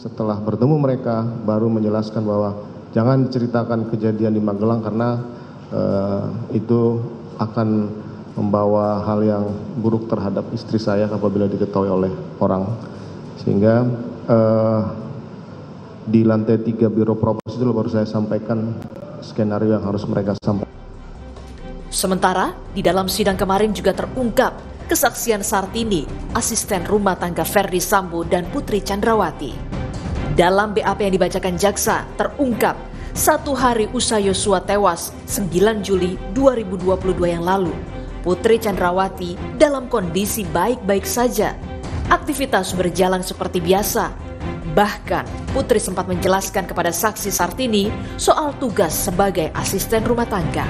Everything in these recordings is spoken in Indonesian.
setelah bertemu mereka baru menjelaskan bahwa jangan ceritakan kejadian di magelang karena eh, itu akan membawa hal yang buruk terhadap istri saya apabila diketahui oleh orang sehingga eh, di lantai tiga biro propos itu baru saya sampaikan skenario yang harus mereka sampaikan. Sementara di dalam sidang kemarin juga terungkap kesaksian Sartini, asisten rumah tangga Ferdi Sambo dan Putri Chandrawati. Dalam BAP yang dibacakan jaksa terungkap satu hari usai Yosua tewas 9 Juli 2022 yang lalu. Putri Chandrawati dalam kondisi baik-baik saja. Aktivitas berjalan seperti biasa. Bahkan Putri sempat menjelaskan kepada saksi Sartini soal tugas sebagai asisten rumah tangga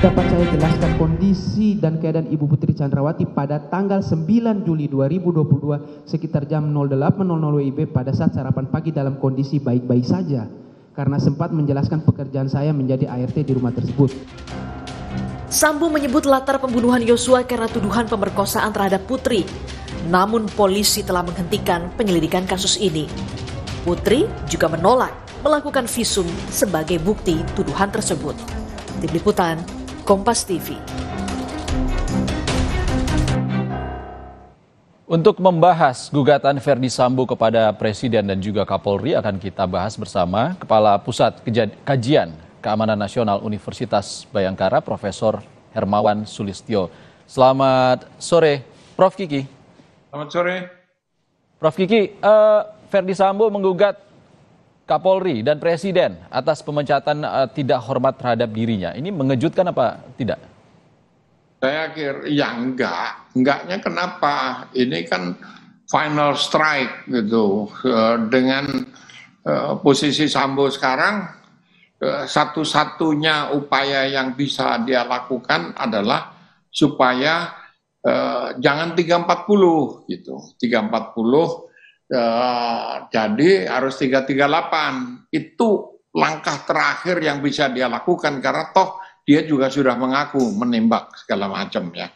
dapat saya jelaskan kondisi dan keadaan Ibu Putri Chandrawati pada tanggal 9 Juli 2022 sekitar jam 08.00 WIB pada saat sarapan pagi dalam kondisi baik-baik saja karena sempat menjelaskan pekerjaan saya menjadi ART di rumah tersebut. Sambu menyebut latar pembunuhan Yosua karena tuduhan pemerkosaan terhadap Putri. Namun polisi telah menghentikan penyelidikan kasus ini. Putri juga menolak melakukan visum sebagai bukti tuduhan tersebut. Tim Liputan Kompas TV. Untuk membahas gugatan Verdi Sambo kepada Presiden dan juga Kapolri akan kita bahas bersama Kepala Pusat Kajian Keamanan Nasional Universitas Bayangkara Profesor Hermawan Sulistyo. Selamat sore, Prof Kiki. Selamat sore. Prof Kiki, uh, Verdi Sambo menggugat Kapolri dan Presiden atas pemecatan uh, tidak hormat terhadap dirinya. Ini mengejutkan apa tidak? Saya kira ya enggak. Enggaknya kenapa? Ini kan final strike gitu. Uh, dengan uh, posisi Sambo sekarang uh, satu-satunya upaya yang bisa dia lakukan adalah supaya uh, jangan 340 gitu. 340 Eh, jadi harus 338. Itu langkah terakhir yang bisa dia lakukan karena toh dia juga sudah mengaku menembak segala macam ya.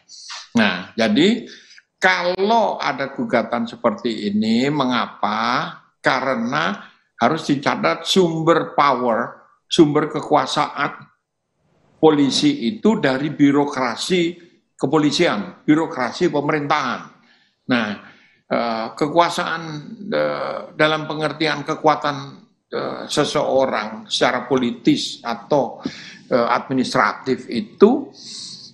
Nah, jadi kalau ada gugatan seperti ini mengapa? Karena harus dicatat sumber power, sumber kekuasaan polisi itu dari birokrasi kepolisian, birokrasi pemerintahan. Nah, kekuasaan eh, dalam pengertian kekuatan eh, seseorang secara politis atau eh, administratif itu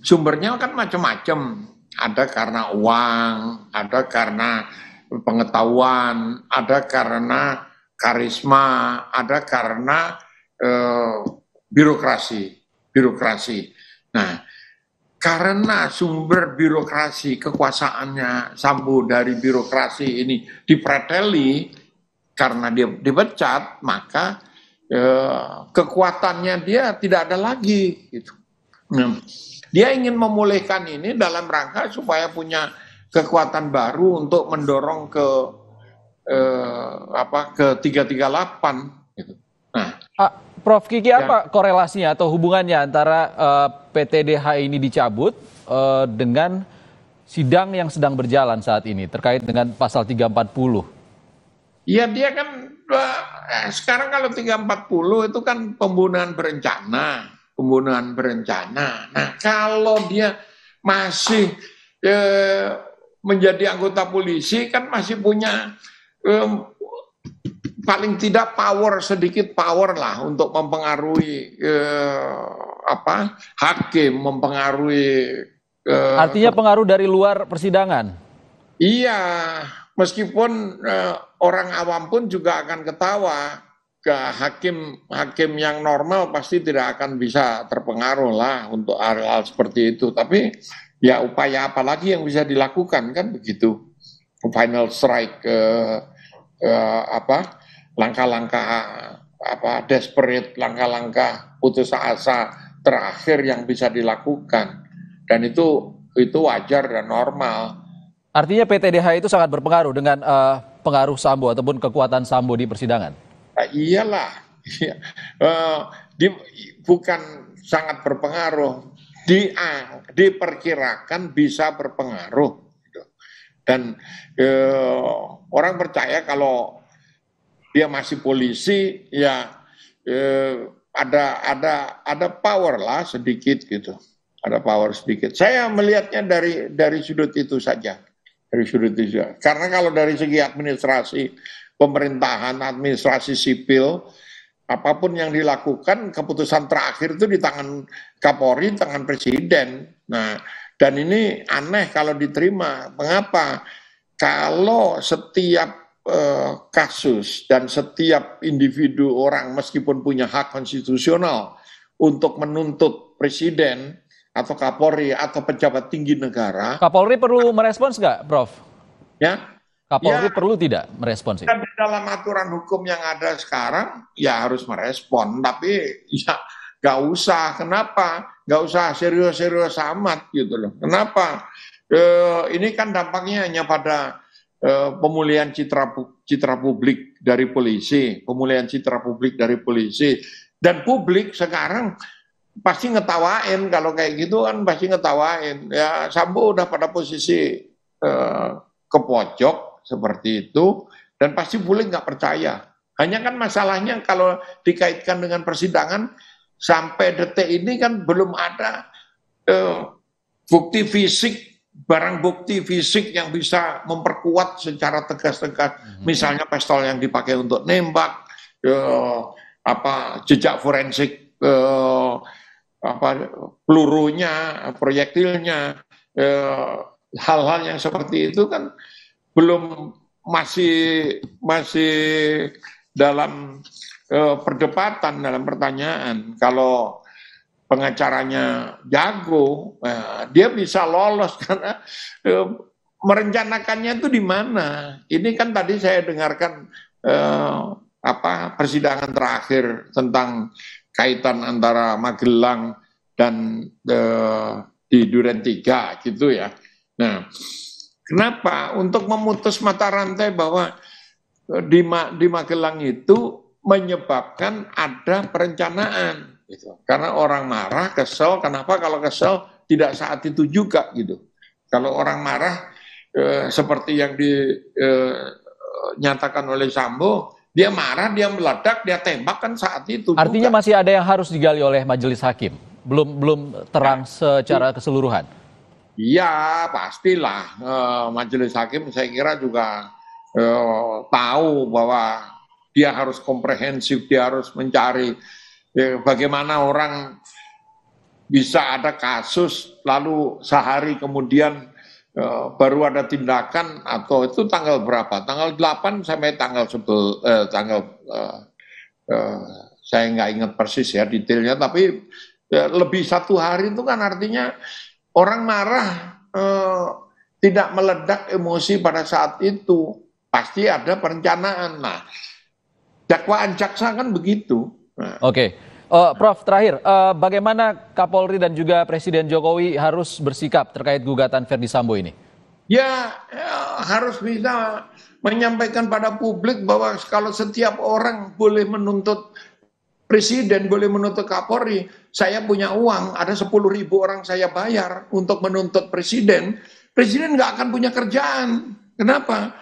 sumbernya kan macam-macam. Ada karena uang, ada karena pengetahuan, ada karena karisma, ada karena birokrasi, birokrasi. Nah, karena sumber birokrasi kekuasaannya sambu dari birokrasi ini dipreteli karena dia dipecat maka eh, kekuatannya dia tidak ada lagi gitu. Nah, dia ingin memulihkan ini dalam rangka supaya punya kekuatan baru untuk mendorong ke eh, apa ke 338 gitu. Nah, ah, Prof Kiki apa korelasinya atau hubungannya antara eh, PTDH ini dicabut uh, dengan sidang yang sedang berjalan saat ini terkait dengan pasal 340? Ya dia kan eh, sekarang kalau 340 itu kan pembunuhan berencana, pembunuhan berencana. Nah kalau dia masih eh, menjadi anggota polisi kan masih punya eh, paling tidak power sedikit power lah untuk mempengaruhi eh, apa hakim mempengaruhi uh, artinya pengaruh dari luar persidangan iya meskipun uh, orang awam pun juga akan ketawa ke hakim hakim yang normal pasti tidak akan bisa terpengaruh lah untuk hal-hal seperti itu tapi ya upaya apa lagi yang bisa dilakukan kan begitu final strike uh, uh, apa langkah-langkah apa desperate langkah-langkah putus asa terakhir yang bisa dilakukan dan itu itu wajar dan normal. Artinya PTDH itu sangat berpengaruh dengan uh, pengaruh Sambo ataupun kekuatan Sambo di persidangan. Nah, iyalah, iya. uh, di, bukan sangat berpengaruh, di, uh, diperkirakan bisa berpengaruh. Gitu. Dan uh, orang percaya kalau dia masih polisi, ya uh, ada ada ada power lah sedikit gitu. Ada power sedikit. Saya melihatnya dari dari sudut itu saja. Dari sudut itu. Saja. Karena kalau dari segi administrasi pemerintahan, administrasi sipil, apapun yang dilakukan keputusan terakhir itu di tangan Kapolri, tangan presiden. Nah, dan ini aneh kalau diterima. Mengapa? Kalau setiap Eh, kasus dan setiap individu orang meskipun punya hak konstitusional untuk menuntut presiden atau kapolri atau pejabat tinggi negara. Kapolri perlu merespons nggak, Prof? Ya. Kapolri ya, perlu tidak merespons di Dalam aturan hukum yang ada sekarang, ya harus merespon. Tapi ya nggak usah. Kenapa? Nggak usah serius-serius amat gitu loh. Kenapa? E, ini kan dampaknya hanya pada Eh, pemulihan citra citra publik dari polisi, pemulihan citra publik dari polisi. Dan publik sekarang pasti ngetawain kalau kayak gitu kan pasti ngetawain. Ya Sambo udah pada posisi eh, ke pojok seperti itu dan pasti boleh nggak percaya. Hanya kan masalahnya kalau dikaitkan dengan persidangan sampai detik ini kan belum ada eh, bukti fisik barang bukti fisik yang bisa memperkuat secara tegas-tegas hmm. misalnya pistol yang dipakai untuk nembak uh, apa jejak forensik uh, apa pelurunya proyektilnya hal eh, hal-hal yang seperti itu kan belum masih masih dalam uh, perdebatan dalam pertanyaan kalau pengacaranya jago, nah, dia bisa lolos karena eh, merencanakannya itu di mana. Ini kan tadi saya dengarkan eh, apa persidangan terakhir tentang kaitan antara Magelang dan eh, di Duren 3 gitu ya. Nah, kenapa? Untuk memutus mata rantai bahwa eh, di, di Magelang itu menyebabkan ada perencanaan Gitu. Karena orang marah, kesel, kenapa kalau kesel tidak saat itu juga gitu. Kalau orang marah e, seperti yang dinyatakan eh, e, oleh Sambo, dia marah, dia meledak, dia tembak kan saat itu. Artinya juga. masih ada yang harus digali oleh majelis hakim. Belum belum terang ya. secara keseluruhan. Iya, pastilah e, majelis hakim saya kira juga e, tahu bahwa dia harus komprehensif, dia harus mencari Ya, bagaimana orang bisa ada kasus lalu sehari kemudian e, baru ada tindakan atau itu tanggal berapa? Tanggal 8 sampai tanggal 11 eh, tanggal eh, eh, saya nggak ingat persis ya detailnya tapi lebih satu hari itu kan artinya orang marah tidak meledak emosi pada saat itu pasti ada perencanaan. Nah, dakwaan jaksa kan begitu Nah. Oke. Okay. Uh, eh, Prof, terakhir, uh, bagaimana Kapolri dan juga Presiden Jokowi harus bersikap terkait gugatan Verdi Sambo ini? Ya, ya harus bisa menyampaikan pada publik bahwa kalau setiap orang boleh menuntut presiden boleh menuntut Kapolri, saya punya uang, ada 10 ribu orang saya bayar untuk menuntut presiden, presiden nggak akan punya kerjaan. Kenapa?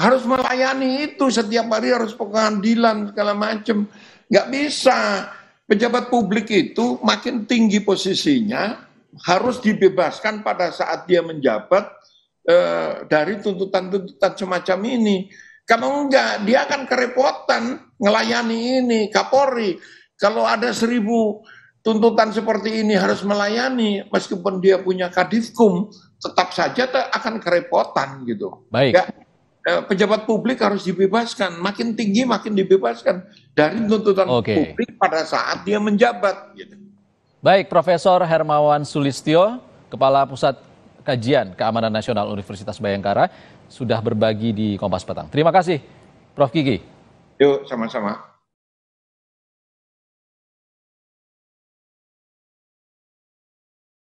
Harus melayani itu setiap hari harus pengadilan segala macam. Nggak bisa. Pejabat publik itu makin tinggi posisinya harus dibebaskan pada saat dia menjabat eh, dari tuntutan-tuntutan semacam ini. Kalau enggak, dia akan kerepotan ngelayani ini, Kapolri. Kalau ada seribu tuntutan seperti ini harus melayani, meskipun dia punya kadifkum, tetap saja akan kerepotan gitu. Baik. Gak, Eh, pejabat publik harus dibebaskan. Makin tinggi makin dibebaskan dari tuntutan okay. publik pada saat dia menjabat. Gitu. Baik, Profesor Hermawan Sulistyo, Kepala Pusat Kajian Keamanan Nasional Universitas Bayangkara, sudah berbagi di Kompas Petang. Terima kasih, Prof. Gigi. Yuk, sama-sama.